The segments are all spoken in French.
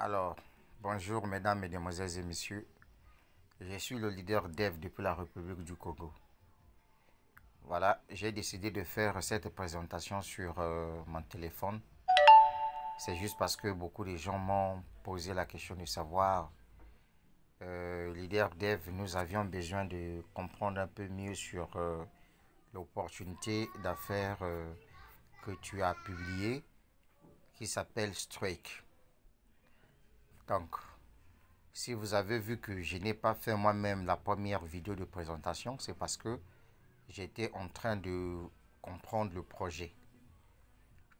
Alors, bonjour mesdames, mesdemoiselles et messieurs. Je suis le leader d'EV depuis la République du Congo. Voilà, j'ai décidé de faire cette présentation sur euh, mon téléphone. C'est juste parce que beaucoup de gens m'ont posé la question de savoir, euh, leader d'EV, nous avions besoin de comprendre un peu mieux sur euh, l'opportunité d'affaires que tu as publiée qui s'appelle Strike. Donc, si vous avez vu que je n'ai pas fait moi-même la première vidéo de présentation, c'est parce que j'étais en train de comprendre le projet.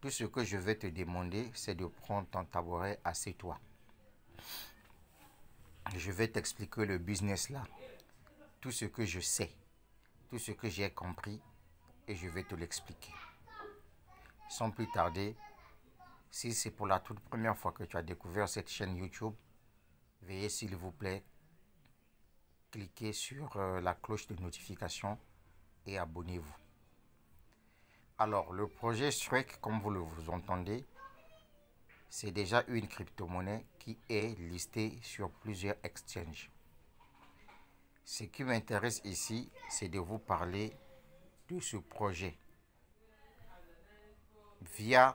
Tout ce que je vais te demander, c'est de prendre ton tabouret, à ses toi Je vais t'expliquer le business là, tout ce que je sais, tout ce que j'ai compris, et je vais te l'expliquer. Sans plus tarder, si c'est pour la toute première fois que tu as découvert cette chaîne YouTube, veuillez, s'il vous plaît cliquer sur euh, la cloche de notification et abonnez-vous. Alors, le projet Shrek, comme vous le vous entendez, c'est déjà une crypto-monnaie qui est listée sur plusieurs exchanges. Ce qui m'intéresse ici, c'est de vous parler de ce projet via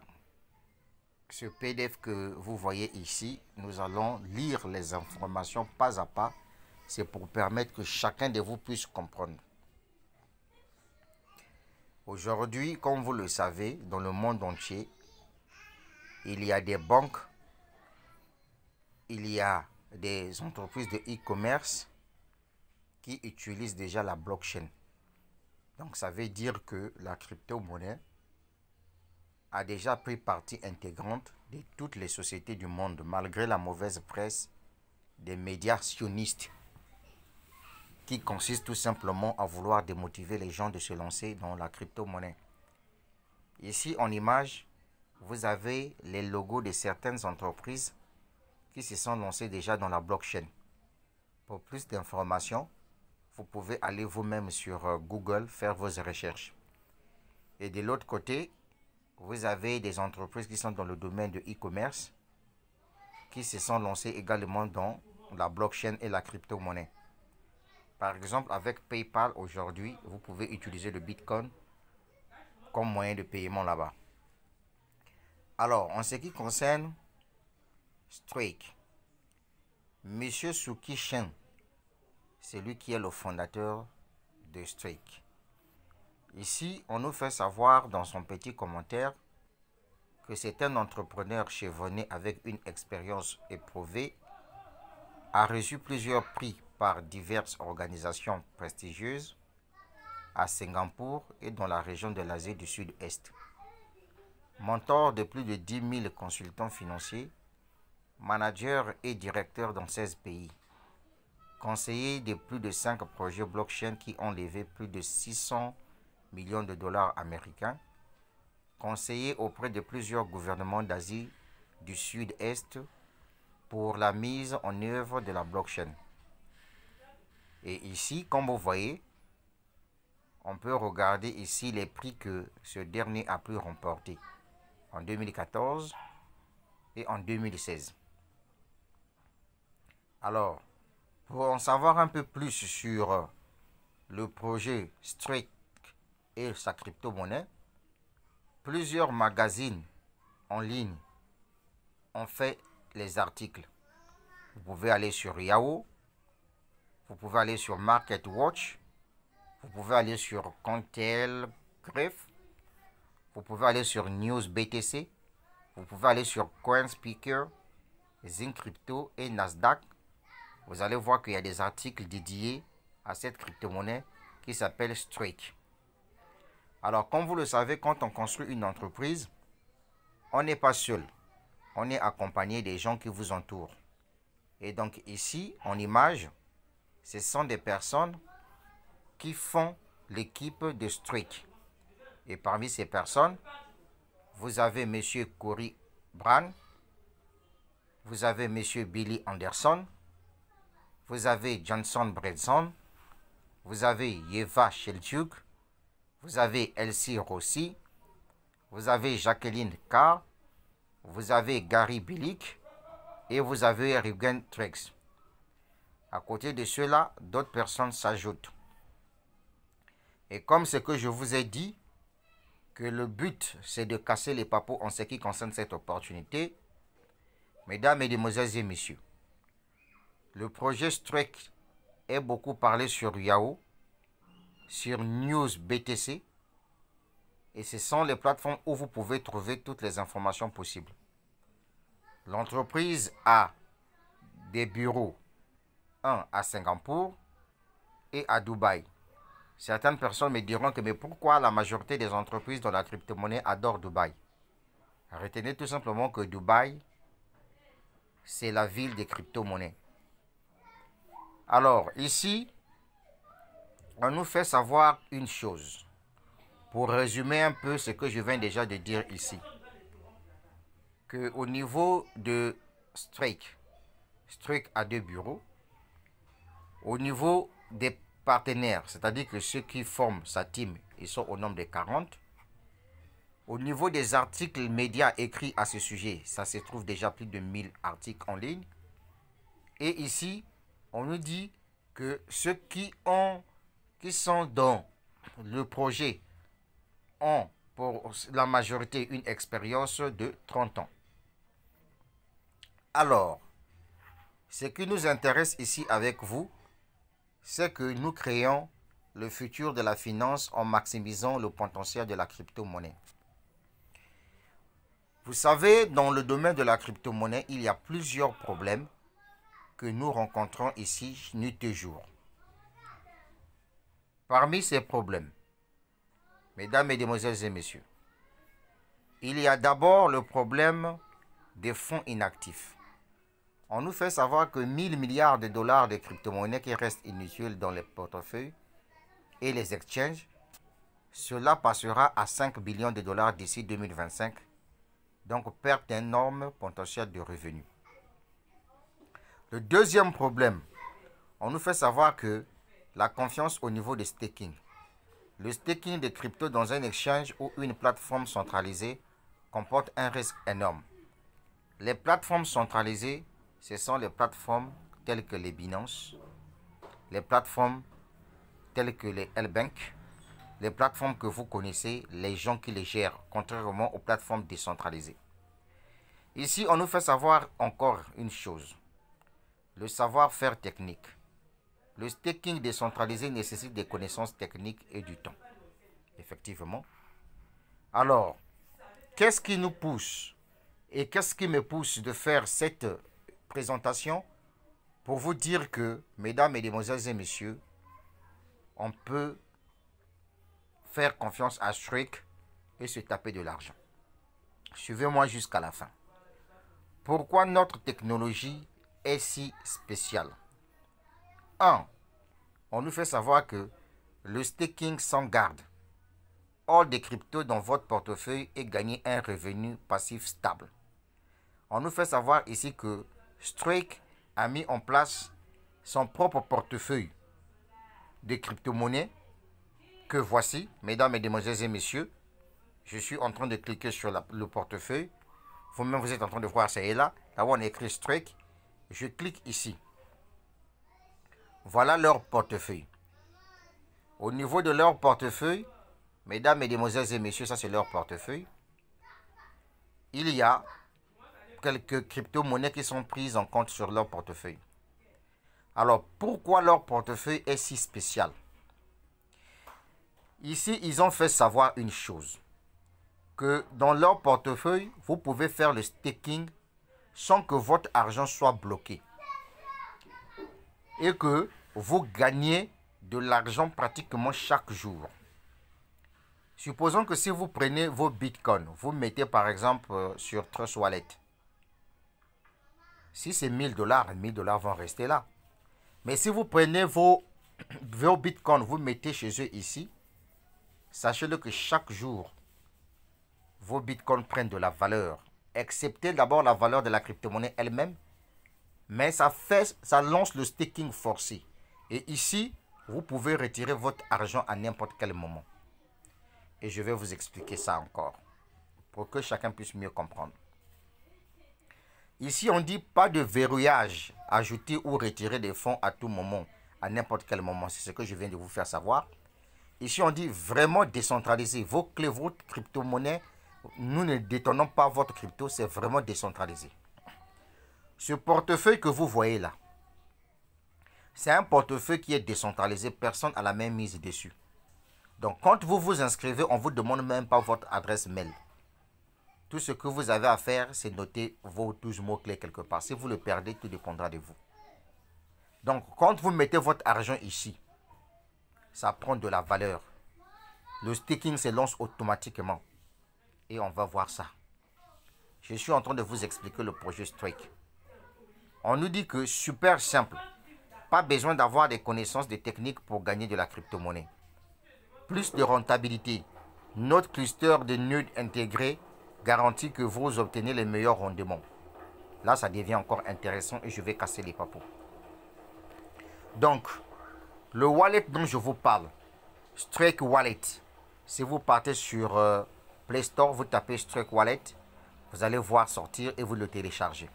ce PDF que vous voyez ici, nous allons lire les informations pas à pas. C'est pour permettre que chacun de vous puisse comprendre. Aujourd'hui, comme vous le savez, dans le monde entier, il y a des banques, il y a des entreprises de e-commerce qui utilisent déjà la blockchain. Donc ça veut dire que la crypto-monnaie a déjà pris partie intégrante de toutes les sociétés du monde, malgré la mauvaise presse des médias sionistes, qui consiste tout simplement à vouloir démotiver les gens de se lancer dans la crypto-monnaie. Ici, en image, vous avez les logos de certaines entreprises qui se sont lancées déjà dans la blockchain. Pour plus d'informations, vous pouvez aller vous-même sur euh, Google faire vos recherches. Et de l'autre côté, vous avez des entreprises qui sont dans le domaine de e-commerce qui se sont lancées également dans la blockchain et la crypto-monnaie. Par exemple, avec PayPal aujourd'hui, vous pouvez utiliser le Bitcoin comme moyen de paiement là-bas. Alors, en ce qui concerne Strike, Monsieur Suki Shen, c'est lui qui est le fondateur de Strike. Ici, on nous fait savoir dans son petit commentaire que c'est un entrepreneur chevronné avec une expérience éprouvée, a reçu plusieurs prix par diverses organisations prestigieuses à Singapour et dans la région de l'Asie du Sud-Est. Mentor de plus de 10 000 consultants financiers, manager et directeur dans 16 pays, conseiller de plus de 5 projets blockchain qui ont levé plus de 600 millions de dollars américains, conseillés auprès de plusieurs gouvernements d'Asie du Sud-Est pour la mise en œuvre de la blockchain. Et ici, comme vous voyez, on peut regarder ici les prix que ce dernier a pu remporter en 2014 et en 2016. Alors, pour en savoir un peu plus sur le projet Straight et sa crypto-monnaie, plusieurs magazines en ligne ont fait les articles. Vous pouvez aller sur Yahoo, vous pouvez aller sur MarketWatch, vous pouvez aller sur Cointelegraph, vous pouvez aller sur News BTC, vous pouvez aller sur CoinSpeaker, Zinc Crypto et Nasdaq. Vous allez voir qu'il y a des articles dédiés à cette crypto-monnaie qui s'appelle Strike. Alors, comme vous le savez, quand on construit une entreprise, on n'est pas seul. On est accompagné des gens qui vous entourent. Et donc ici, en image, ce sont des personnes qui font l'équipe de streak. Et parmi ces personnes, vous avez M. Corey Bran, vous avez M. Billy Anderson, vous avez Johnson Bredson, vous avez Yeva Shelchuk, vous avez Elsie Rossi, vous avez Jacqueline Carr, vous avez Gary Billick et vous avez Rugen Trex. À côté de cela, d'autres personnes s'ajoutent. Et comme ce que je vous ai dit, que le but c'est de casser les papos en ce qui concerne cette opportunité, mesdames, et messieurs, le projet Strike est beaucoup parlé sur Yahoo sur News BTC. Et ce sont les plateformes où vous pouvez trouver toutes les informations possibles. L'entreprise a des bureaux, un à Singapour et à Dubaï. Certaines personnes me diront que mais pourquoi la majorité des entreprises dans la crypto-monnaie adorent Dubaï Retenez tout simplement que Dubaï, c'est la ville des crypto-monnaies. Alors, ici, on nous fait savoir une chose, pour résumer un peu ce que je viens déjà de dire ici, que au niveau de Strike, Strike a deux bureaux, au niveau des partenaires, c'est-à-dire que ceux qui forment sa team, ils sont au nombre de 40. Au niveau des articles médias écrits à ce sujet, ça se trouve déjà plus de 1000 articles en ligne. Et ici, on nous dit que ceux qui ont qui sont dans le projet ont pour la majorité une expérience de 30 ans. Alors, ce qui nous intéresse ici avec vous, c'est que nous créons le futur de la finance en maximisant le potentiel de la crypto-monnaie. Vous savez, dans le domaine de la crypto-monnaie, il y a plusieurs problèmes que nous rencontrons ici nuit et jour. Parmi ces problèmes, mesdames, mesdemoiselles et messieurs, il y a d'abord le problème des fonds inactifs. On nous fait savoir que 1000 milliards de dollars de crypto-monnaies qui restent inutiles dans les portefeuilles et les exchanges, cela passera à 5 billions de dollars d'ici 2025, donc perte d'énormes potentiel de revenus. Le deuxième problème, on nous fait savoir que la confiance au niveau des staking. Le staking de crypto dans un échange ou une plateforme centralisée comporte un risque énorme. Les plateformes centralisées, ce sont les plateformes telles que les Binance, les plateformes telles que les l les plateformes que vous connaissez, les gens qui les gèrent, contrairement aux plateformes décentralisées. Ici, on nous fait savoir encore une chose, le savoir-faire technique le staking décentralisé nécessite des connaissances techniques et du temps. Effectivement. Alors, qu'est-ce qui nous pousse et qu'est-ce qui me pousse de faire cette présentation pour vous dire que, mesdames, et mesdemoiselles et messieurs, on peut faire confiance à Shrek et se taper de l'argent. Suivez-moi jusqu'à la fin. Pourquoi notre technologie est si spéciale on nous fait savoir que le staking sans garde hors des cryptos dans votre portefeuille et gagner un revenu passif stable. On nous fait savoir ici que Strike a mis en place son propre portefeuille de crypto-monnaies que voici, mesdames, et mesdemoiselles et messieurs. Je suis en train de cliquer sur le portefeuille. Vous-même, vous êtes en train de voir ça et là. Là où on écrit Strike, je clique ici. Voilà leur portefeuille. Au niveau de leur portefeuille, mesdames, mesdemoiselles et messieurs, ça c'est leur portefeuille, il y a quelques crypto-monnaies qui sont prises en compte sur leur portefeuille. Alors, pourquoi leur portefeuille est si spécial Ici, ils ont fait savoir une chose, que dans leur portefeuille, vous pouvez faire le staking sans que votre argent soit bloqué et que vous gagnez de l'argent pratiquement chaque jour. Supposons que si vous prenez vos bitcoins, vous mettez par exemple euh, sur Trust Wallet. Si c'est 1000 dollars, 1000 dollars vont rester là. Mais si vous prenez vos, vos bitcoins, vous mettez chez eux ici, sachez-le que chaque jour, vos bitcoins prennent de la valeur. Excepté d'abord la valeur de la crypto-monnaie elle-même, mais ça, fait, ça lance le staking forcé. Et ici, vous pouvez retirer votre argent à n'importe quel moment. Et je vais vous expliquer ça encore, pour que chacun puisse mieux comprendre. Ici, on dit pas de verrouillage, ajouter ou retirer des fonds à tout moment, à n'importe quel moment. C'est ce que je viens de vous faire savoir. Ici, on dit vraiment décentraliser vos clés, votre crypto-monnaie. Nous ne détenons pas votre crypto, c'est vraiment décentralisé. Ce portefeuille que vous voyez là, c'est un portefeuille qui est décentralisé, personne n'a la main mise dessus. Donc quand vous vous inscrivez, on ne vous demande même pas votre adresse mail. Tout ce que vous avez à faire, c'est noter vos 12 mots-clés quelque part. Si vous le perdez, tout dépendra de vous. Donc quand vous mettez votre argent ici, ça prend de la valeur. Le staking se lance automatiquement. Et on va voir ça. Je suis en train de vous expliquer le projet Strike on nous dit que super simple. Pas besoin d'avoir des connaissances des techniques pour gagner de la crypto-monnaie. Plus de rentabilité. Notre cluster de nœuds intégrés garantit que vous obtenez les meilleurs rendements. Là, ça devient encore intéressant et je vais casser les papos. Donc, le wallet dont je vous parle, Strike Wallet, si vous partez sur euh, Play Store, vous tapez Strike Wallet, vous allez voir sortir et vous le téléchargez.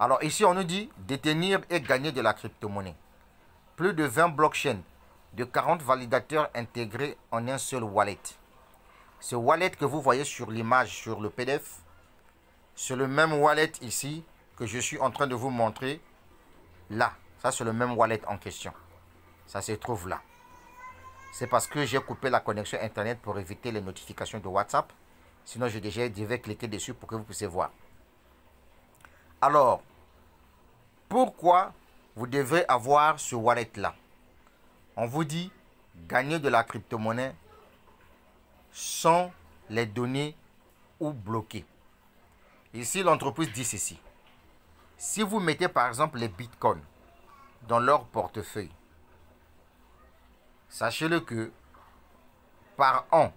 Alors ici, on nous dit détenir et gagner de la crypto-monnaie. Plus de 20 blockchains de 40 validateurs intégrés en un seul wallet. Ce wallet que vous voyez sur l'image, sur le PDF, c'est le même wallet ici que je suis en train de vous montrer. Là, ça c'est le même wallet en question. Ça se trouve là. C'est parce que j'ai coupé la connexion Internet pour éviter les notifications de WhatsApp. Sinon, je déjà devais cliquer dessus pour que vous puissiez voir. Alors, pourquoi vous devez avoir ce wallet-là On vous dit, gagner de la crypto-monnaie sans les données ou bloquer Ici, l'entreprise dit ceci. Si vous mettez par exemple les bitcoins dans leur portefeuille, sachez-le que par an,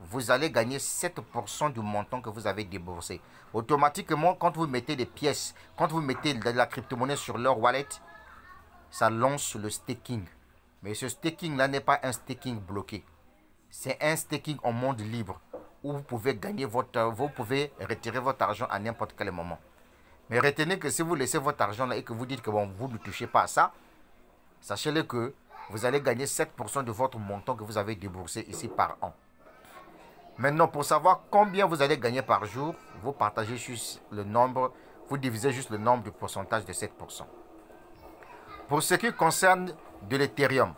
vous allez gagner 7% du montant que vous avez déboursé. Automatiquement, quand vous mettez des pièces, quand vous mettez de la crypto-monnaie sur leur wallet, ça lance le staking. Mais ce staking-là n'est pas un staking bloqué. C'est un staking en monde libre où vous pouvez gagner votre, vous pouvez retirer votre argent à n'importe quel moment. Mais retenez que si vous laissez votre argent là et que vous dites que bon, vous ne touchez pas à ça, sachez-le que vous allez gagner 7% de votre montant que vous avez déboursé ici par an. Maintenant, pour savoir combien vous allez gagner par jour, vous partagez juste le nombre, vous divisez juste le nombre du pourcentage de 7%. Pour ce qui concerne de l'Ethereum,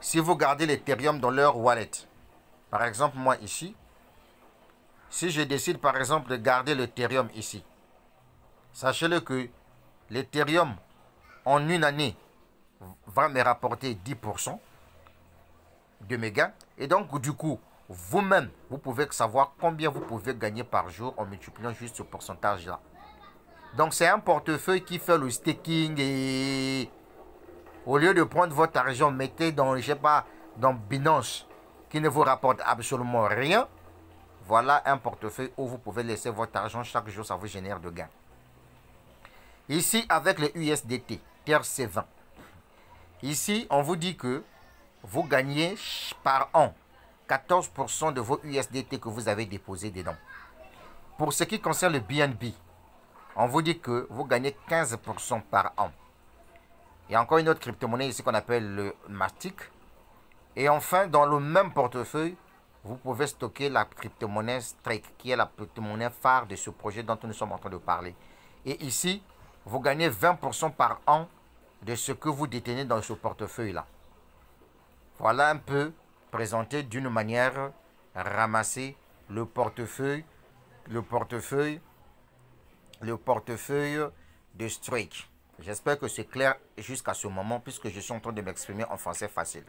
si vous gardez l'Ethereum dans leur wallet, par exemple moi ici, si je décide par exemple de garder l'Ethereum ici, sachez-le que l'Ethereum en une année va me rapporter 10% de mes gains. Et donc du coup, vous-même, vous pouvez savoir combien vous pouvez gagner par jour en multipliant juste ce pourcentage-là. Donc c'est un portefeuille qui fait le staking et au lieu de prendre votre argent, mettez dans, je sais pas, dans Binance qui ne vous rapporte absolument rien. Voilà un portefeuille où vous pouvez laisser votre argent chaque jour, ça vous génère de gains. Ici, avec les USDT, trc 20 Ici, on vous dit que vous gagnez par an 14% de vos USDT que vous avez déposés dedans. Pour ce qui concerne le BNB, on vous dit que vous gagnez 15% par an. Il y a encore une autre crypto-monnaie ici qu'on appelle le Matic. Et enfin, dans le même portefeuille, vous pouvez stocker la crypto-monnaie Strike, qui est la crypto-monnaie phare de ce projet dont nous sommes en train de parler. Et ici, vous gagnez 20% par an de ce que vous détenez dans ce portefeuille-là. Voilà un peu présenter d'une manière ramassée le portefeuille, le portefeuille, le portefeuille de Strike. J'espère que c'est clair jusqu'à ce moment puisque je suis en train de m'exprimer en français facile.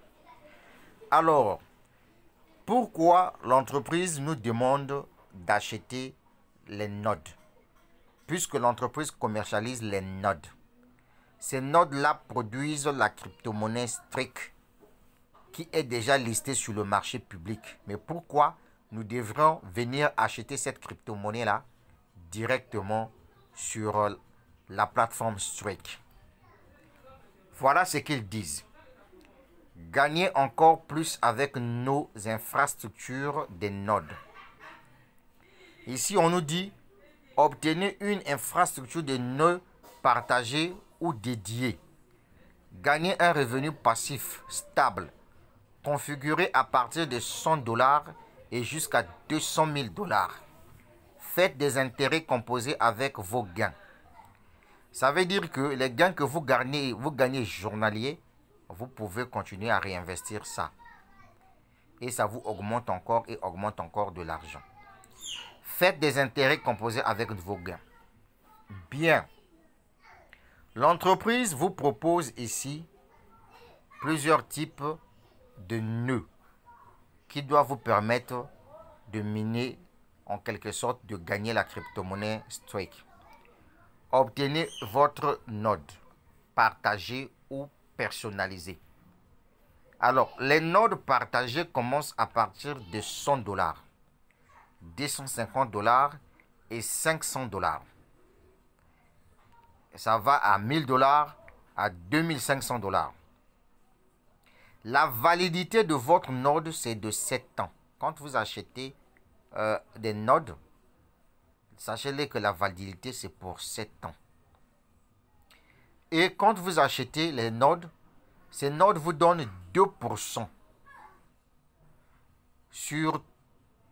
Alors, pourquoi l'entreprise nous demande d'acheter les nodes Puisque l'entreprise commercialise les nodes. Ces nodes-là produisent la crypto-monnaie Strike qui est déjà listé sur le marché public. Mais pourquoi nous devrions venir acheter cette crypto-monnaie-là directement sur euh, la plateforme Strike Voilà ce qu'ils disent. Gagner encore plus avec nos infrastructures des nodes. Ici, on nous dit obtenir une infrastructure de nœuds partagée ou dédiée. Gagner un revenu passif stable configuré à partir de 100 dollars et jusqu'à 200 000 dollars. Faites des intérêts composés avec vos gains. Ça veut dire que les gains que vous gagnez, vous gagnez journalier, vous pouvez continuer à réinvestir ça. Et ça vous augmente encore et augmente encore de l'argent. Faites des intérêts composés avec vos gains. Bien. L'entreprise vous propose ici plusieurs types de nœuds qui doit vous permettre de miner en quelque sorte de gagner la crypto-monnaie Strike. Obtenez votre node partagé ou personnalisé. Alors, les nodes partagés commencent à partir de 100 dollars, 250 dollars et 500 dollars. Ça va à 1000 dollars à 2500 dollars. La validité de votre node, c'est de 7 ans. Quand vous achetez euh, des nodes, sachez-les que la validité, c'est pour 7 ans. Et quand vous achetez les nodes, ces nodes vous donnent 2% sur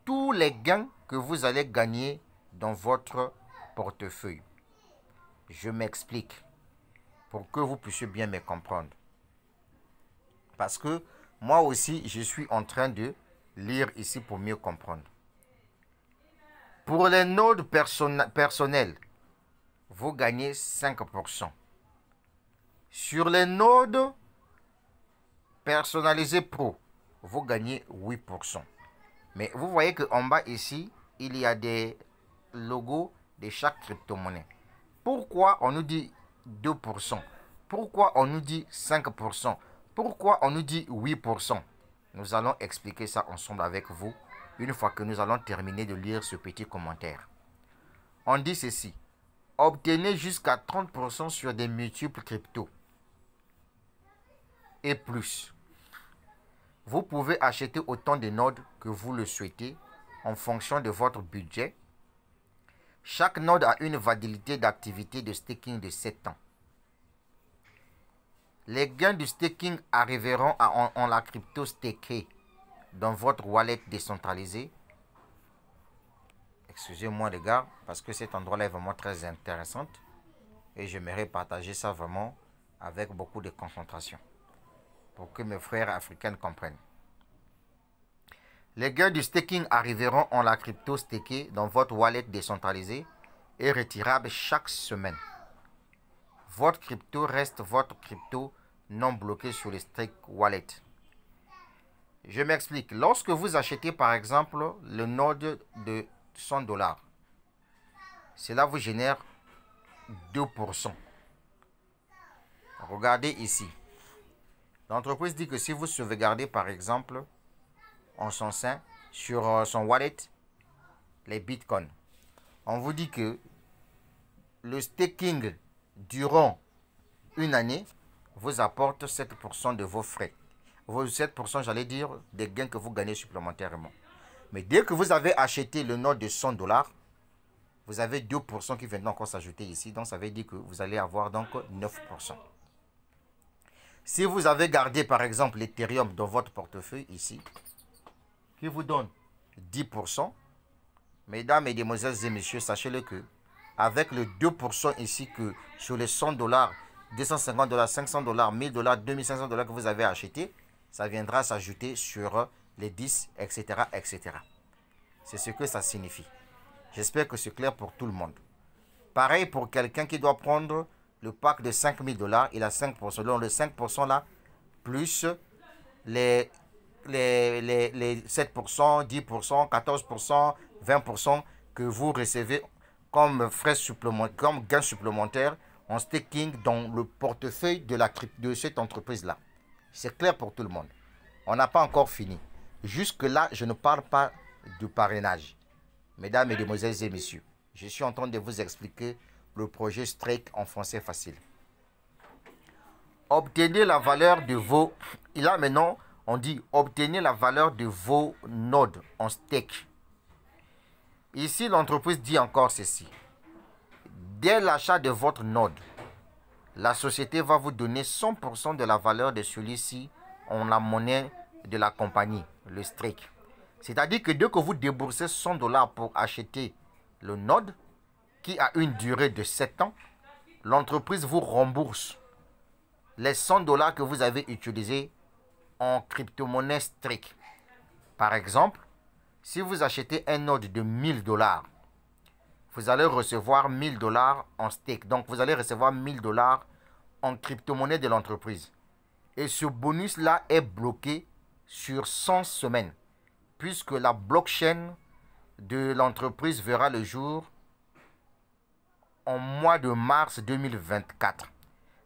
tous les gains que vous allez gagner dans votre portefeuille. Je m'explique pour que vous puissiez bien me comprendre. Parce que moi aussi, je suis en train de lire ici pour mieux comprendre. Pour les nodes personnels, vous gagnez 5%. Sur les nodes personnalisés pro, vous gagnez 8%. Mais vous voyez qu'en bas ici, il y a des logos de chaque crypto-monnaie. Pourquoi on nous dit 2% Pourquoi on nous dit 5% pourquoi on nous dit 8% Nous allons expliquer ça ensemble avec vous une fois que nous allons terminer de lire ce petit commentaire. On dit ceci. Obtenez jusqu'à 30% sur des multiples cryptos. Et plus. Vous pouvez acheter autant de nodes que vous le souhaitez en fonction de votre budget. Chaque node a une validité d'activité de staking de 7 ans. Les gains du staking arriveront en, la crypto stakée dans votre wallet décentralisé. Excusez-moi les gars, parce que cet endroit-là est vraiment très intéressant. Et j'aimerais partager ça vraiment avec beaucoup de concentration. Pour que mes frères africains comprennent. Les gains du staking arriveront en la crypto stakée dans votre wallet décentralisé et retirable chaque semaine. Votre crypto reste votre crypto non bloqué sur les Stake Wallet. Je m'explique. Lorsque vous achetez par exemple le node de 100 dollars, cela vous génère 2%. Regardez ici. L'entreprise dit que si vous sauvegardez par exemple en son sein sur euh, son wallet les bitcoins, on vous dit que le staking durant une année vous apporte 7% de vos frais. Vos 7%, j'allais dire, des gains que vous gagnez supplémentairement. Mais dès que vous avez acheté le note de 100 dollars, vous avez 2% qui viennent encore s'ajouter ici. Donc, ça veut dire que vous allez avoir donc 9%. Si vous avez gardé, par exemple, l'Ethereum dans votre portefeuille ici, qui vous donne 10%, mesdames et et messieurs, sachez-le que avec le 2% ici que sur les 100 dollars 250 dollars, 500 dollars, 1000 dollars, 2500 dollars que vous avez acheté, ça viendra s'ajouter sur les 10, etc. etc. C'est ce que ça signifie. J'espère que c'est clair pour tout le monde. Pareil pour quelqu'un qui doit prendre le pack de 5000 dollars, il a 5%. Donc le 5% là, plus les, les, 7%, 10%, 14%, 20% que vous recevez comme frais supplémentaires, comme gain supplémentaire en staking dans le portefeuille de, la, de cette entreprise-là. C'est clair pour tout le monde. On n'a pas encore fini. Jusque-là, je ne parle pas du parrainage. Mesdames, Mesdemoiselles et Messieurs, je suis en train de vous expliquer le projet Strike en français facile. Obtenez la valeur de vos... il là maintenant, on dit obtenez la valeur de vos nodes en stake. Ici, l'entreprise dit encore ceci. Dès l'achat de votre node, la société va vous donner 100% de la valeur de celui-ci en la monnaie de la compagnie, le streak. C'est-à-dire que dès que vous déboursez 100 dollars pour acheter le node, qui a une durée de 7 ans, l'entreprise vous rembourse les 100 dollars que vous avez utilisés en crypto-monnaie streak. Par exemple, si vous achetez un node de 1000 dollars, vous allez recevoir 1000 dollars en stake. Donc, vous allez recevoir 1000 dollars en crypto-monnaie de l'entreprise. Et ce bonus-là est bloqué sur 100 semaines, puisque la blockchain de l'entreprise verra le jour en mois de mars 2024.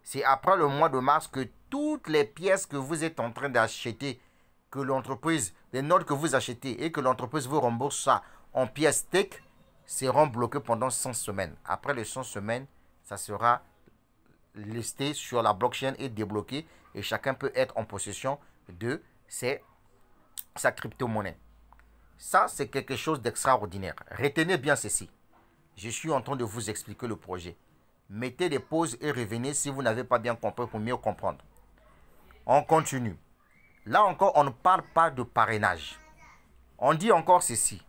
C'est après le mois de mars que toutes les pièces que vous êtes en train d'acheter, que l'entreprise, les notes que vous achetez et que l'entreprise vous rembourse ça en pièces tech, seront bloqués pendant 100 semaines. Après les 100 semaines, ça sera listé sur la blockchain et débloqué et chacun peut être en possession de ses, sa crypto-monnaie. Ça, c'est quelque chose d'extraordinaire. Retenez bien ceci. Je suis en train de vous expliquer le projet. Mettez des pauses et revenez si vous n'avez pas bien compris pour mieux comprendre. On continue. Là encore, on ne parle pas de parrainage. On dit encore ceci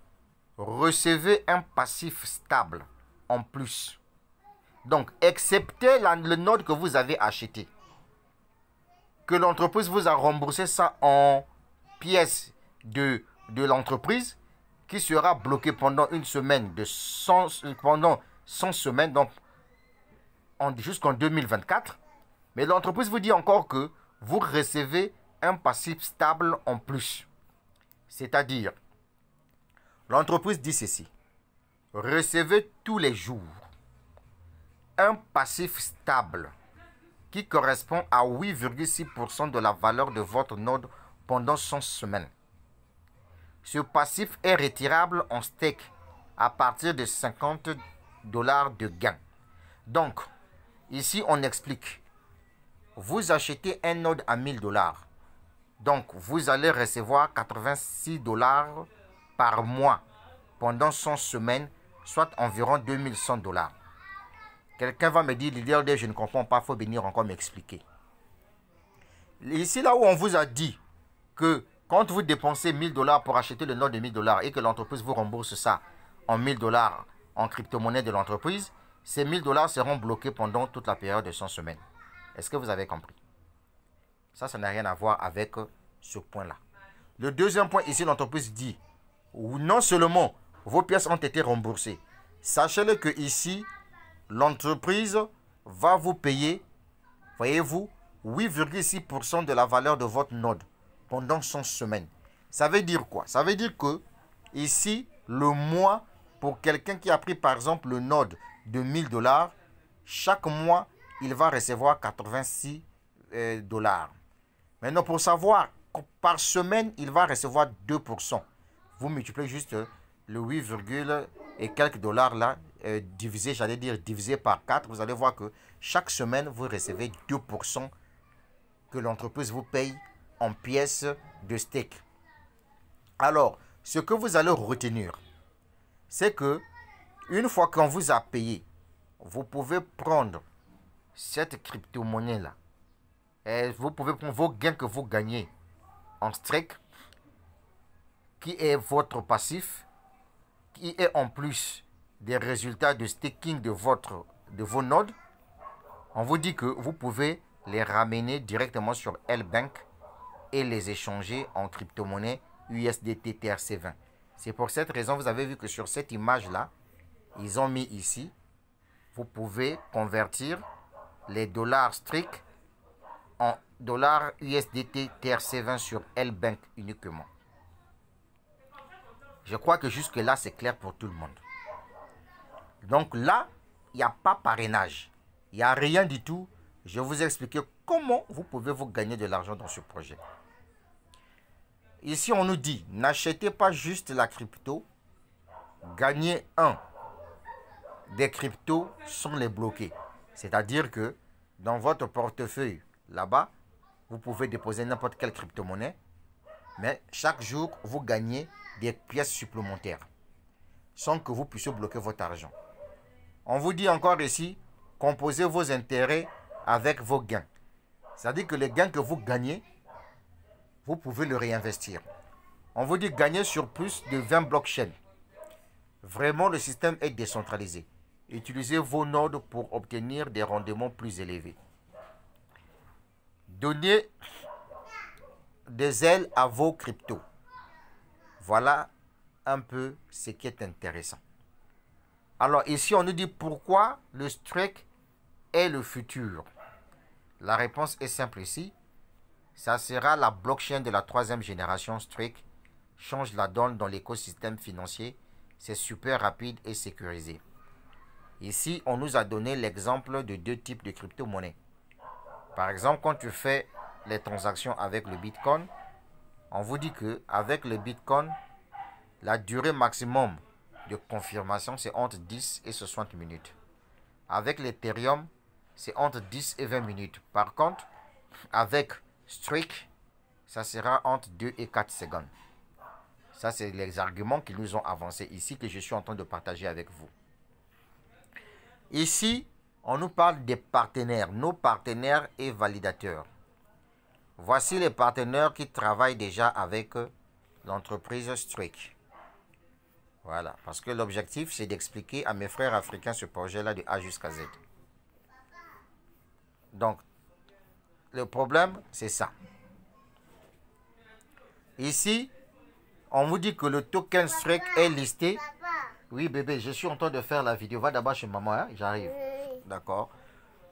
recevez un passif stable en plus. Donc, excepté le note que vous avez acheté, que l'entreprise vous a remboursé ça en pièces de, de l'entreprise, qui sera bloqué pendant une semaine, de 100, pendant 100 semaines, donc jusqu'en 2024. Mais l'entreprise vous dit encore que vous recevez un passif stable en plus. C'est-à-dire L'entreprise dit ceci. Recevez tous les jours un passif stable qui correspond à 8,6% de la valeur de votre node pendant 100 semaines. Ce passif est retirable en steak à partir de 50 dollars de gain. Donc, ici on explique. Vous achetez un node à 1000 dollars. Donc, vous allez recevoir 86 dollars par mois pendant 100 semaines, soit environ 2100 dollars. Quelqu'un va me dire, Lidia, je ne comprends pas, il faut venir encore m'expliquer. Ici, là où on vous a dit que quand vous dépensez 1000 dollars pour acheter le nom de 1000 dollars et que l'entreprise vous rembourse ça en 1000 dollars en crypto-monnaie de l'entreprise, ces 1000 dollars seront bloqués pendant toute la période de 100 semaines. Est-ce que vous avez compris Ça, ça n'a rien à voir avec ce point-là. Le deuxième point, ici, l'entreprise dit non seulement vos pièces ont été remboursées, sachez-le que ici, l'entreprise va vous payer, voyez-vous, 8,6% de la valeur de votre node pendant 100 semaines. Ça veut dire quoi Ça veut dire que ici, le mois, pour quelqu'un qui a pris par exemple le node de 1000 dollars, chaque mois, il va recevoir 86 euh, dollars. Maintenant, pour savoir, par semaine, il va recevoir 2% vous multipliez juste euh, le 8, et quelques dollars là, euh, divisé, j'allais dire divisé par 4, vous allez voir que chaque semaine, vous recevez 2% que l'entreprise vous paye en pièces de steak. Alors, ce que vous allez retenir, c'est que une fois qu'on vous a payé, vous pouvez prendre cette crypto-monnaie là. Et vous pouvez prendre vos gains que vous gagnez en strike qui est votre passif, qui est en plus des résultats de staking de, votre, de vos nodes, on vous dit que vous pouvez les ramener directement sur L-Bank et les échanger en crypto-monnaie USDT TRC20. C'est pour cette raison, vous avez vu que sur cette image-là, ils ont mis ici, vous pouvez convertir les dollars strict en dollars USDT TRC20 sur L-Bank uniquement. Je crois que jusque-là, c'est clair pour tout le monde. Donc là, il n'y a pas parrainage. Il n'y a rien du tout. Je vais vous expliquer comment vous pouvez vous gagner de l'argent dans ce projet. Ici, on nous dit, n'achetez pas juste la crypto, gagnez un. Des cryptos sans les bloquer. C'est-à-dire que dans votre portefeuille, là-bas, vous pouvez déposer n'importe quelle crypto-monnaie, mais chaque jour, vous gagnez des pièces supplémentaires sans que vous puissiez bloquer votre argent. On vous dit encore ici, composez vos intérêts avec vos gains. C'est-à-dire que les gains que vous gagnez, vous pouvez le réinvestir. On vous dit gagner sur plus de 20 blockchains. Vraiment, le système est décentralisé. Utilisez vos nodes pour obtenir des rendements plus élevés. Donnez des ailes à vos cryptos. Voilà un peu ce qui est intéressant. Alors ici, on nous dit pourquoi le streak est le futur. La réponse est simple ici. Ça sera la blockchain de la troisième génération Streak. Change la donne dans l'écosystème financier. C'est super rapide et sécurisé. Ici, on nous a donné l'exemple de deux types de crypto-monnaies. Par exemple, quand tu fais les transactions avec le Bitcoin, on vous dit que avec le Bitcoin, la durée maximum de confirmation, c'est entre 10 et 60 minutes. Avec l'Ethereum, c'est entre 10 et 20 minutes. Par contre, avec Streak, ça sera entre 2 et 4 secondes. Ça, c'est les arguments qu'ils nous ont avancés ici que je suis en train de partager avec vous. Ici, on nous parle des partenaires, nos partenaires et validateurs. Voici les partenaires qui travaillent déjà avec euh, l'entreprise Strick. Voilà, parce que l'objectif, c'est d'expliquer à mes frères africains ce projet-là de A jusqu'à Z. Donc, le problème, c'est ça. Ici, on vous dit que le token Strike est listé. Oui, bébé, je suis en train de faire la vidéo. Va d'abord chez maman, hein, j'arrive. D'accord.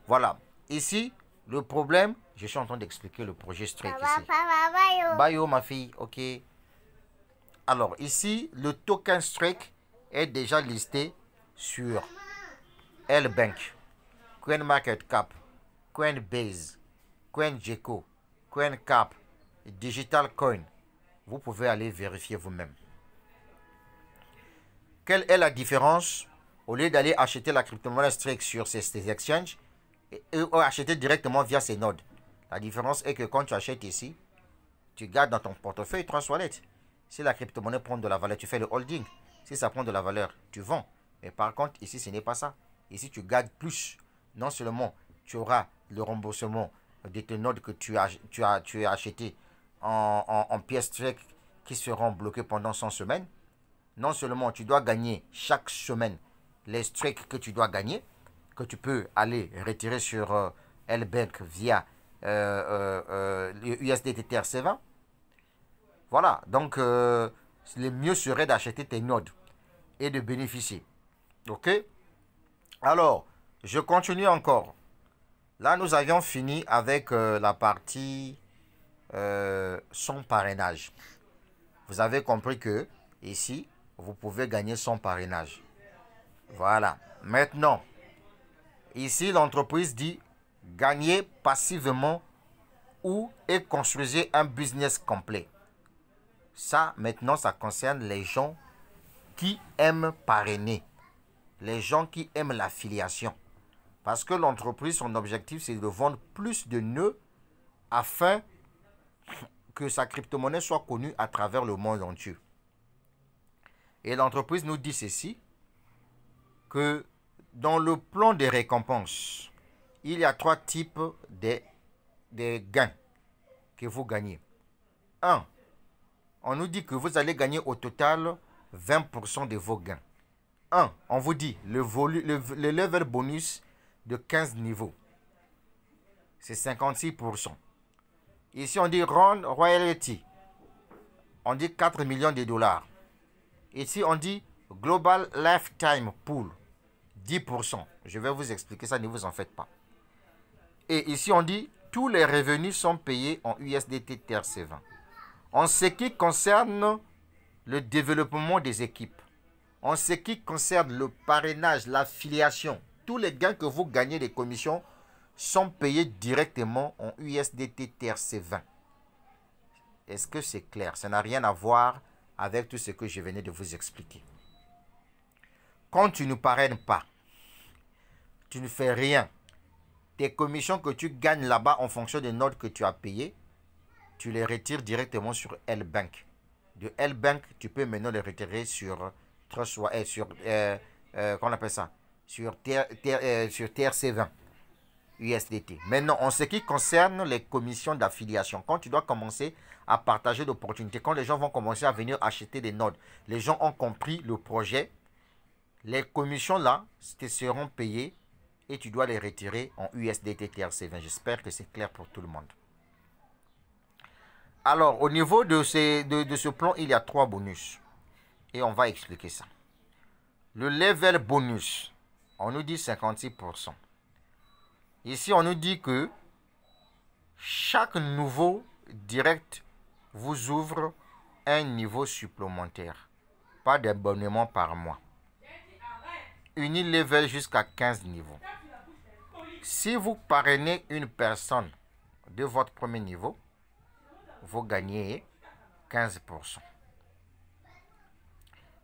Voilà. Ici, le problème, je suis en train d'expliquer le projet strict. ici. Bayo, ma fille, ok. Alors, ici, le token Strike est déjà listé sur L-Bank, CoinMarketCap, CoinBase, CoinGecko, CoinCap, DigitalCoin. Vous pouvez aller vérifier vous-même. Quelle est la différence au lieu d'aller acheter la crypto-monnaie Strike sur ces, exchanges et, et acheter directement via ces nodes la différence est que quand tu achètes ici, tu gardes dans ton portefeuille trois toilettes. Si la crypto-monnaie prend de la valeur, tu fais le holding. Si ça prend de la valeur, tu vends. Mais par contre, ici, ce n'est pas ça. Ici, tu gardes plus. Non seulement tu auras le remboursement de tes notes que tu as, tu as, acheté en, pièces strike qui seront bloquées pendant 100 semaines. Non seulement tu dois gagner chaque semaine les strikes que tu dois gagner, que tu peux aller retirer sur Elbeck euh, via USDT euh, euh, euh, TRC20. Voilà, donc le mieux serait d'acheter tes nodes et de bénéficier. Ok Alors, je continue encore. Là, nous avions fini avec la partie sans son parrainage. Vous avez compris que ici, vous pouvez gagner son parrainage. Voilà. Maintenant, ici, l'entreprise dit gagner passivement ou et construisez un business complet. Ça, maintenant, ça concerne les gens qui aiment parrainer, les gens qui aiment l'affiliation. Parce que l'entreprise, son objectif, c'est de vendre plus de nœuds afin que sa crypto-monnaie soit connue à travers le monde entier. Et l'entreprise nous dit ceci, que dans le plan des récompenses, il y a trois types de, gains que vous gagnez. Un, on nous dit que vous allez gagner au total 20% de vos gains. Un, On vous dit le, level bonus de 15 niveaux. C'est 56%. Ici, on dit Round Royalty. On dit 4 millions de dollars. Ici, on dit Global Lifetime Pool. 10%. Je vais vous expliquer ça, ne vous en faites pas. Et ici, on dit tous les revenus sont payés en USDT TRC20. En ce qui concerne le développement des équipes, en ce qui concerne le parrainage, l'affiliation, tous les gains que vous gagnez des commissions sont payés directement en USDT TRC20. Est-ce que c'est clair Ça n'a rien à voir avec tout ce que je venais de vous expliquer. Quand tu ne parraines pas, tu ne fais rien tes commissions que tu gagnes là-bas en fonction des notes que tu as payées, tu les retires directement sur L-Bank. De L-Bank, tu peux maintenant les retirer sur et euh, sur euh, euh, qu'on appelle ça sur, TRC20 USDT. Maintenant, en ce qui concerne les commissions d'affiliation, quand tu dois commencer à partager l'opportunité, quand les gens vont commencer à venir acheter des notes, les gens ont compris le projet, les commissions là te seront payées et tu dois les retirer en USDT TRC20. Ben, j'espère que c'est clair pour tout le monde. Alors, au niveau de, ces, de, ce plan, il y a trois bonus. Et on va expliquer ça. Le level bonus, on nous dit 56%. Ici, on nous dit que chaque nouveau direct vous ouvre un niveau supplémentaire. Pas d'abonnement par mois. Uni level jusqu'à 15 niveaux. Si vous parrainez une personne de votre premier niveau, vous gagnez 15%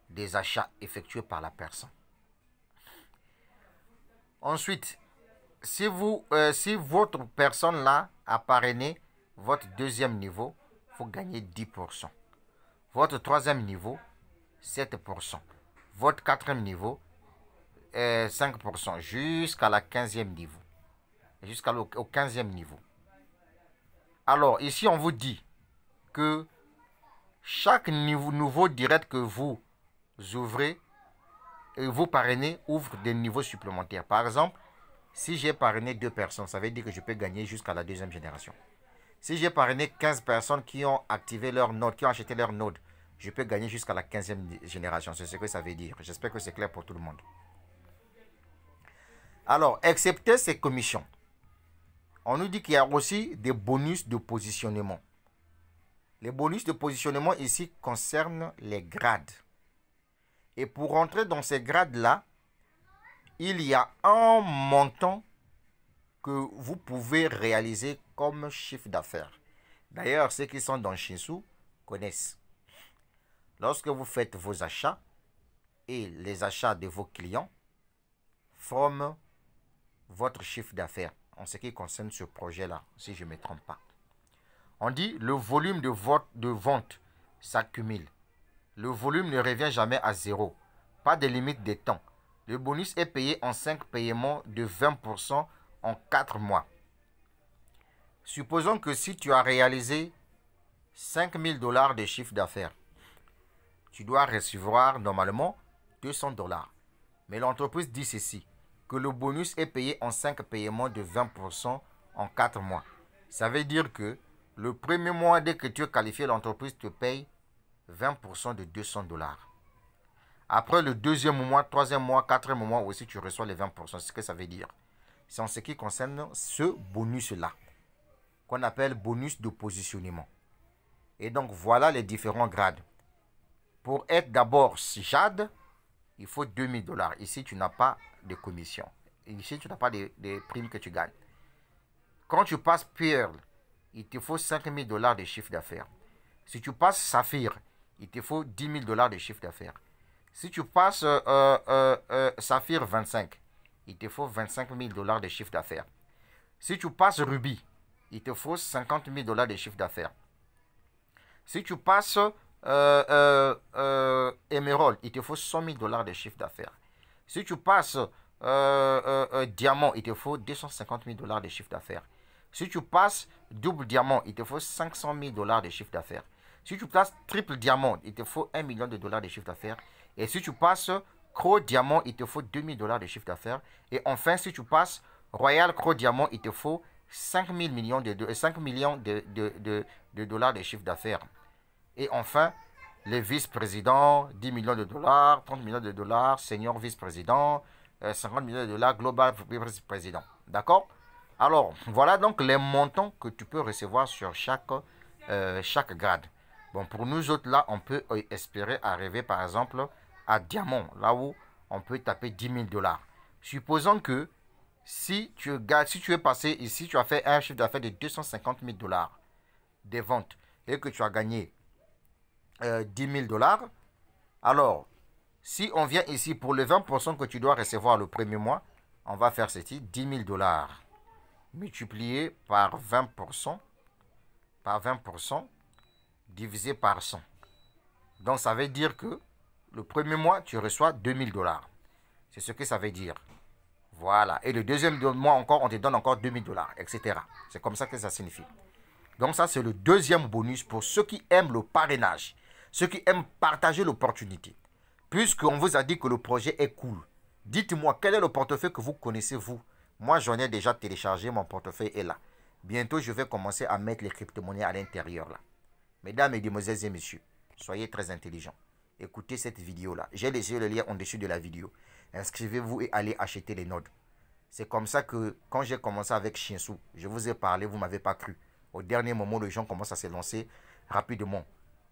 des achats effectués par la personne. Ensuite, si, vous, euh, si votre personne là a parrainé votre deuxième niveau, vous gagnez 10%. Votre troisième niveau, 7%. Votre quatrième niveau, 5%, euh, jusqu'à la quinzième niveau jusqu'au 15e niveau. Alors, ici, on vous dit que chaque niveau, nouveau direct que vous ouvrez, et vous parrainez, ouvre des niveaux supplémentaires. Par exemple, si j'ai parrainé deux personnes, ça veut dire que je peux gagner jusqu'à la deuxième génération. Si j'ai parrainé 15 personnes qui ont activé leur node, qui ont acheté leur node, je peux gagner jusqu'à la 15e génération. C'est ce que ça veut dire. J'espère que c'est clair pour tout le monde. Alors, acceptez ces commissions, on nous dit qu'il y a aussi des bonus de positionnement. Les bonus de positionnement ici concernent les grades. Et pour entrer dans ces grades-là, il y a un montant que vous pouvez réaliser comme chiffre d'affaires. D'ailleurs, ceux qui sont dans Shinsu connaissent. Lorsque vous faites vos achats et les achats de vos clients forment votre chiffre d'affaires en ce qui concerne ce projet-là, si je ne me trompe pas. On dit le volume de, vote, de vente s'accumule. Le volume ne revient jamais à zéro. Pas de limite de temps. Le bonus est payé en 5 paiements de 20% en 4 mois. Supposons que si tu as réalisé 5000 dollars de chiffre d'affaires, tu dois recevoir normalement 200 dollars. Mais l'entreprise dit ceci que le bonus est payé en 5 paiements de 20% en 4 mois. Ça veut dire que le premier mois, dès que tu es qualifié, l'entreprise te paye 20% de 200 dollars. Après le deuxième mois, troisième mois, quatrième mois aussi, tu reçois les 20%. C'est ce que ça veut dire. C'est en ce qui concerne ce bonus-là, qu'on appelle bonus de positionnement. Et donc, voilà les différents grades. Pour être d'abord jade, il faut 2000 dollars. Ici, tu n'as pas de commission. Ici, tu n'as pas des primes que tu gagnes. Quand tu passes Pearl, il te faut 5000 dollars de chiffre d'affaires. Si tu passes Saphir, il te faut 10 000 dollars de chiffre d'affaires. Si tu passes euh, euh, euh, Saphir 25, il te faut 25 000 dollars de chiffre d'affaires. Si tu passes Ruby, il te faut 50 000 dollars de chiffre d'affaires. Si tu passes émeraude, il te faut 100 000 dollars de chiffre d'affaires. Si tu passes euh, euh, euh, diamant, il te faut 250 000 dollars de chiffre d'affaires. Si tu passes double diamant, il te faut 500 000 dollars de chiffre d'affaires. Si tu passes triple diamant, il te faut 1 million de dollars de chiffre d'affaires. Et si tu passes cro Diamant, il te faut 2000 dollars de chiffre d'affaires. Et enfin, si tu passes Royal cro Diamant, il te faut 5 millions de, millions de, de, dollars de chiffre d'affaires. Et enfin, les vice-présidents, 10 millions de dollars, 30 millions de dollars, senior vice-président, 50 euh, millions de dollars, global vice-président. D'accord Alors, voilà donc les montants que tu peux recevoir sur chaque, euh, chaque grade. Bon, pour nous autres, là, on peut espérer arriver, par exemple, à diamant, là où on peut taper 10 000 dollars. Supposons que si tu, si tu es passé ici, tu as fait un chiffre d'affaires de 250 000 dollars des ventes et que tu as gagné 10 euh, 000 dollars. Alors, si on vient ici pour les 20% que tu dois recevoir le premier mois, on va faire ceci, 10 000 dollars multiplié par 20%, par 20%, divisé par 100. Donc, ça veut dire que le premier mois, tu reçois 2000 dollars. C'est ce que ça veut dire. Voilà. Et le deuxième mois encore, on te donne encore 2000 dollars, etc. C'est comme ça que ça signifie. Donc ça, c'est le deuxième bonus pour ceux qui aiment le parrainage ceux qui aiment partager l'opportunité. Puisqu'on vous a dit que le projet est cool, dites-moi quel est le portefeuille que vous connaissez, vous. Moi, j'en ai déjà téléchargé, mon portefeuille est là. Bientôt, je vais commencer à mettre les crypto-monnaies à l'intérieur, là. Mesdames, demoiselles et Messieurs, soyez très intelligents. Écoutez cette vidéo-là. J'ai laissé le lien en dessus de la vidéo. Inscrivez-vous et allez acheter les nodes. C'est comme ça que quand j'ai commencé avec Shinsu, je vous ai parlé, vous ne m'avez pas cru. Au dernier moment, les gens commencent à se lancer rapidement.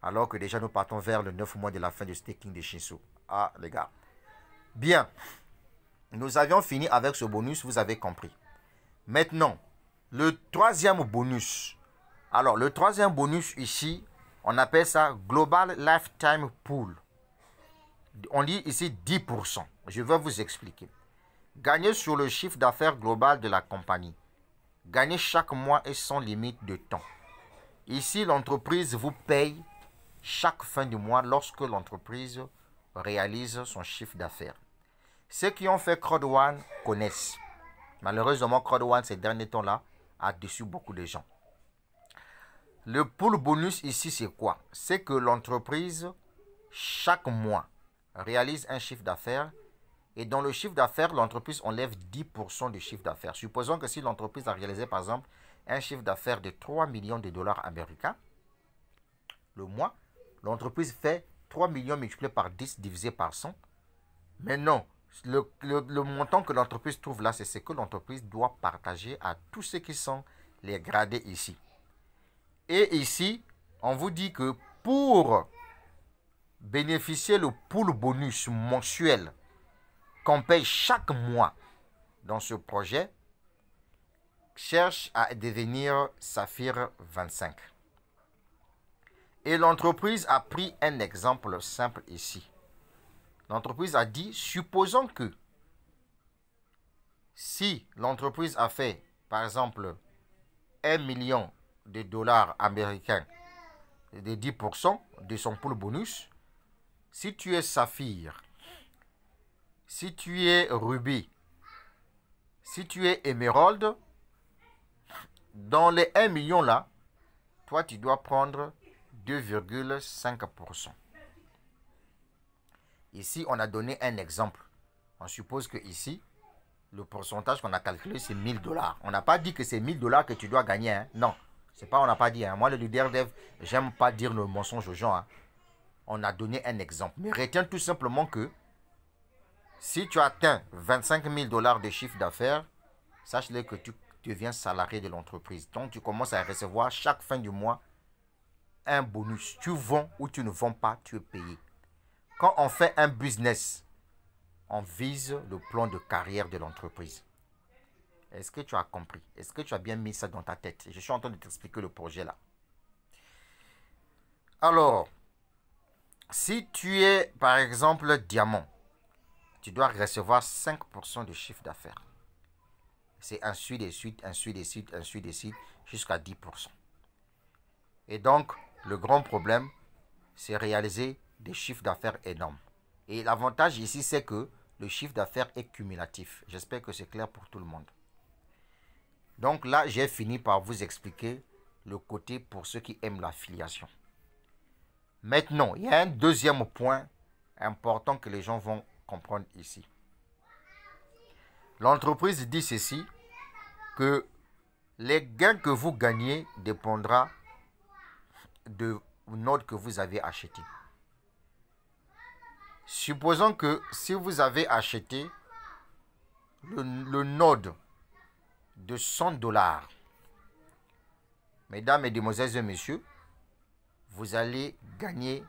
Alors que déjà nous partons vers le 9 mois de la fin du staking de Shinsu. Ah, les gars. Bien. Nous avions fini avec ce bonus, vous avez compris. Maintenant, le troisième bonus. Alors, le troisième bonus ici, on appelle ça Global Lifetime Pool. On lit ici 10%. Je vais vous expliquer. Gagner sur le chiffre d'affaires global de la compagnie. Gagner chaque mois et sans limite de temps. Ici, l'entreprise vous paye chaque fin du mois lorsque l'entreprise réalise son chiffre d'affaires. Ceux qui ont fait One connaissent. Malheureusement, CrowdOne, ces derniers temps-là, a déçu beaucoup de gens. Le pool bonus ici, c'est quoi C'est que l'entreprise, chaque mois, réalise un chiffre d'affaires et dans le chiffre d'affaires, l'entreprise enlève 10% du chiffre d'affaires. Supposons que si l'entreprise a réalisé, par exemple, un chiffre d'affaires de 3 millions de dollars américains le mois, l'entreprise fait 3 millions multipliés par 10 divisé par 100. Mais non, le, montant que l'entreprise trouve là, c'est ce que l'entreprise doit partager à tous ceux qui sont les gradés ici. Et ici, on vous dit que pour bénéficier le pool bonus mensuel qu'on paye chaque mois dans ce projet, cherche à devenir Saphir 25. Et l'entreprise a pris un exemple simple ici. L'entreprise a dit, supposons que si l'entreprise a fait, par exemple, 1 million de dollars américains de 10% de son pool bonus, si tu es Saphir, si tu es rubis, si tu es Émeraude, dans les 1 million là, toi tu dois prendre 2,5%. Ici, on a donné un exemple. On suppose que ici, le pourcentage qu'on a calculé, c'est 1000 dollars. On n'a pas dit que c'est 1000 dollars que tu dois gagner. Hein. Non, c'est pas on n'a pas dit. Hein. Moi, le leader dev, j'aime pas dire le mensonge aux gens. Hein. On a donné un exemple. Mais retiens tout simplement que si tu atteins 25 000 dollars de chiffre d'affaires, sache-le que tu deviens salarié de l'entreprise. Donc, tu commences à recevoir chaque fin du mois un bonus. Tu vends ou tu ne vends pas, tu es payé. Quand on fait un business, on vise le plan de carrière de l'entreprise. Est-ce que tu as compris Est-ce que tu as bien mis ça dans ta tête Je suis en train de t'expliquer le projet là. Alors, si tu es par exemple diamant, tu dois recevoir 5% de chiffre d'affaires. C'est ensuite de suite, ensuite de suite, ensuite de suite, jusqu'à 10%. Et donc, le grand problème, c'est réaliser des chiffres d'affaires énormes. Et l'avantage ici, c'est que le chiffre d'affaires est cumulatif. J'espère que c'est clair pour tout le monde. Donc là, j'ai fini par vous expliquer le côté pour ceux qui aiment l'affiliation. Maintenant, il y a un deuxième point important que les gens vont comprendre ici. L'entreprise dit ceci, que les gains que vous gagnez dépendra de node que vous avez acheté Supposons que si vous avez acheté le, le node de 100 dollars, mesdames, et demoiselles et messieurs, vous allez gagner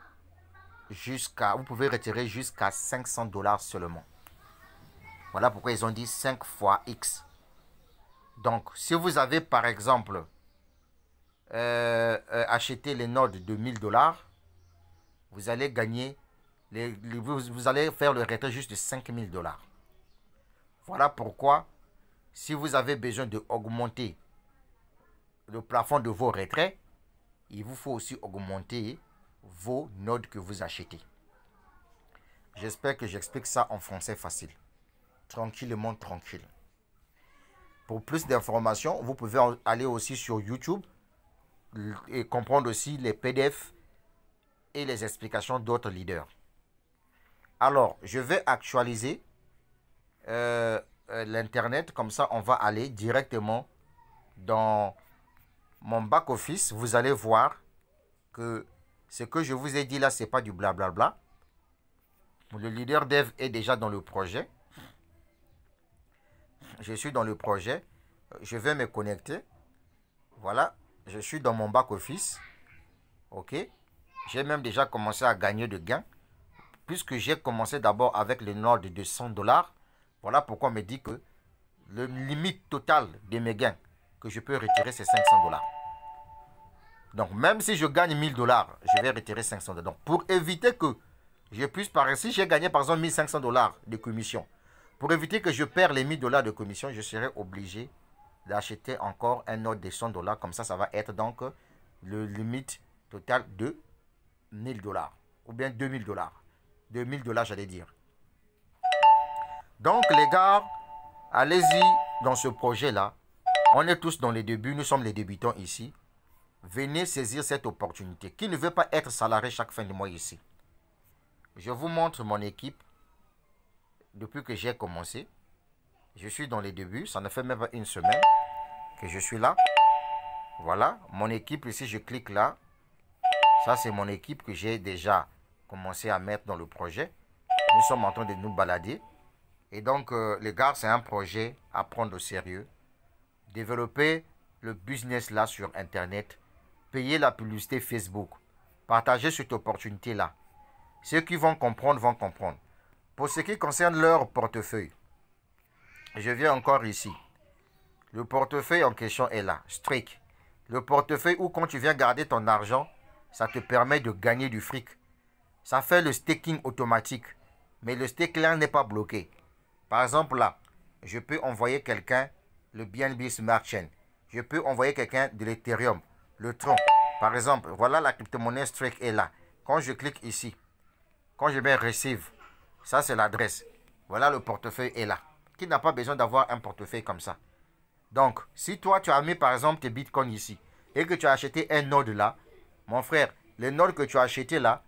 jusqu'à, vous pouvez retirer jusqu'à 500 dollars seulement. Voilà pourquoi ils ont dit 5 fois X. Donc, si vous avez par exemple euh, euh, acheter les nodes de 1000 dollars, vous allez gagner, vous, allez faire le retrait juste de 5000 dollars. Voilà pourquoi, si vous avez besoin d'augmenter le plafond de vos retraits, il vous faut aussi augmenter vos nodes que vous achetez. J'espère que j'explique ça en français facile. Tranquillement, tranquille. Pour plus d'informations, vous pouvez aller aussi sur YouTube et comprendre aussi les PDF et les explications d'autres leaders. Alors, je vais actualiser euh, l'Internet, comme ça on va aller directement dans mon back-office. Vous allez voir que ce que je vous ai dit là, ce n'est pas du blablabla. Le leader dev est déjà dans le projet. Je suis dans le projet. Je vais me connecter. Voilà, je suis dans mon back-office. OK J'ai même déjà commencé à gagner de gains. Puisque j'ai commencé d'abord avec le nord de 200 dollars. Voilà pourquoi on me dit que le limite totale de mes gains que je peux retirer, c'est 500 dollars. Donc, même si je gagne 1000 dollars, je vais retirer 500 dollars. Donc, pour éviter que je puisse, par si j'ai gagné par exemple 1500 dollars de commission, pour éviter que je perde les 1000 dollars de commission, je serai obligé d'acheter encore un autre des 100 dollars. Comme ça, ça va être donc le limite total de 1000 dollars ou bien 2000 dollars. 2000 dollars, j'allais dire. Donc, les gars, allez-y dans ce projet-là. On est tous dans les débuts. Nous sommes les débutants ici. Venez saisir cette opportunité. Qui ne veut pas être salarié chaque fin de mois ici Je vous montre mon équipe depuis que j'ai commencé. Je suis dans les débuts. Ça ne fait même pas une semaine que je suis là. Voilà, mon équipe ici, je clique là. Ça, c'est mon équipe que j'ai déjà commencé à mettre dans le projet. Nous sommes en train de nous balader. Et donc, euh, les gars, c'est un projet à prendre au sérieux. Développer le business là sur Internet. Payer la publicité Facebook. Partager cette opportunité là. Ceux qui vont comprendre vont comprendre. Pour ce qui concerne leur portefeuille, je viens encore ici. Le portefeuille en question est là, strict. Le portefeuille où quand tu viens garder ton argent, ça te permet de gagner du fric. Ça fait le staking automatique. Mais le staking là n'est pas bloqué. Par exemple là, je peux envoyer quelqu'un le BNB Smart Chain. Je peux envoyer quelqu'un de l'Ethereum, le Tronc. Par exemple, voilà la crypto-monnaie Strike est là. Quand je clique ici, quand je mets Receive, ça c'est l'adresse. Voilà le portefeuille est là. Qui n'a pas besoin d'avoir un portefeuille comme ça donc, si toi, tu as mis par exemple tes bitcoins ici et que tu as acheté un node là, mon frère, le node que tu as acheté là,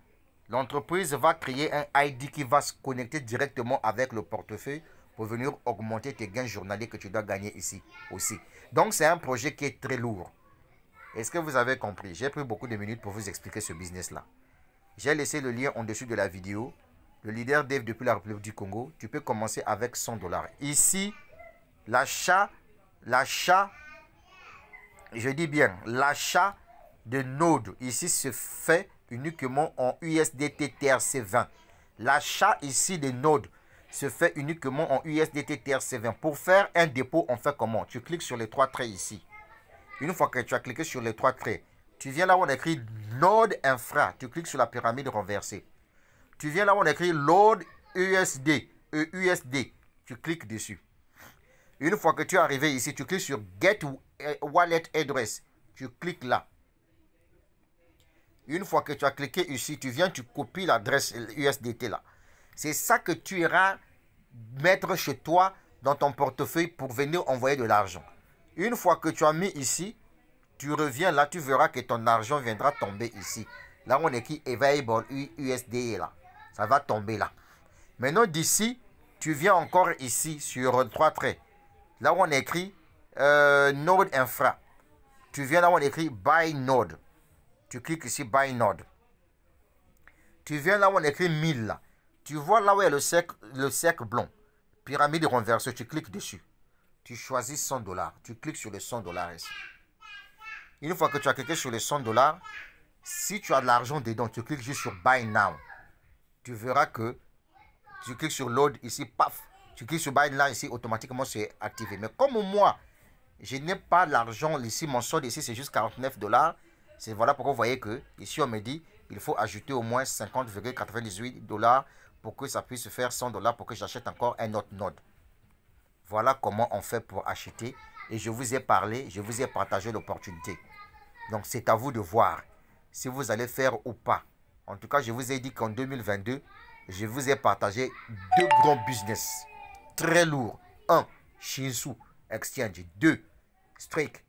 l'entreprise va créer un ID qui va se connecter directement avec le portefeuille pour venir augmenter tes gains journaliers que tu dois gagner ici aussi. Donc, c'est un projet qui est très lourd. Est-ce que vous avez compris J'ai pris beaucoup de minutes pour vous expliquer ce business-là. J'ai laissé le lien en dessous de la vidéo. Le leader Dave depuis la République du Congo, tu peux commencer avec 100 dollars. Ici, l'achat l'achat, je dis bien, l'achat de Node ici se fait uniquement en USDT TRC20. L'achat ici de Node se fait uniquement en USDT TRC20. Pour faire un dépôt, on fait comment Tu cliques sur les trois traits ici. Une fois que tu as cliqué sur les trois traits, tu viens là où on écrit Node Infra. Tu cliques sur la pyramide renversée. Tu viens là où on écrit Load USD. E usD Tu cliques dessus. Une fois que tu es arrivé ici, tu cliques sur Get Wallet Address. Tu cliques là. Une fois que tu as cliqué ici, tu viens, tu copies l'adresse USDT là. C'est ça que tu iras mettre chez toi dans ton portefeuille pour venir envoyer de l'argent. Une fois que tu as mis ici, tu reviens là, tu verras que ton argent viendra tomber ici. Là, on est qui Available USD là. Ça va tomber là. Maintenant, d'ici, tu viens encore ici sur trois traits. Là où on écrit euh, Node Infra. Tu viens là où on écrit Buy Node. Tu cliques ici Buy Node. Tu viens là où on écrit 1000. Tu vois là où est le cercle, le cercle blond. Pyramide renversée. Tu cliques dessus. Tu choisis 100 dollars. Tu cliques sur les 100 dollars ici. Une fois que tu as cliqué sur les 100 dollars, si tu as de l'argent dedans, tu cliques juste sur Buy Now. Tu verras que tu cliques sur Load ici, paf, tu cliques sur Buy là ici, automatiquement c'est activé. Mais comme moi, je n'ai pas l'argent ici, mon solde ici c'est juste 49 dollars. C'est voilà pourquoi vous voyez que ici on me dit il faut ajouter au moins 50,98 dollars pour que ça puisse faire 100 dollars pour que j'achète encore un autre node. Voilà comment on fait pour acheter et je vous ai parlé, je vous ai partagé l'opportunité. Donc c'est à vous de voir si vous allez faire ou pas. En tout cas, je vous ai dit qu'en 2022, je vous ai partagé deux grands business très lourd. 1. Shinsu Exchange. 2. Strike.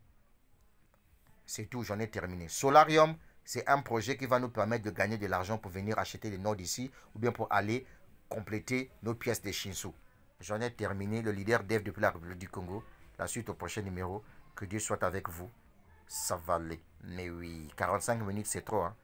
C'est tout, j'en ai terminé. Solarium, c'est un projet qui va nous permettre de gagner de l'argent pour venir acheter des nodes ici ou bien pour aller compléter nos pièces de Shinsu. J'en ai terminé. Le leader d'Ev depuis la République du Congo. La suite au prochain numéro. Que Dieu soit avec vous. Ça va aller. Mais oui, 45 minutes, c'est trop. Hein?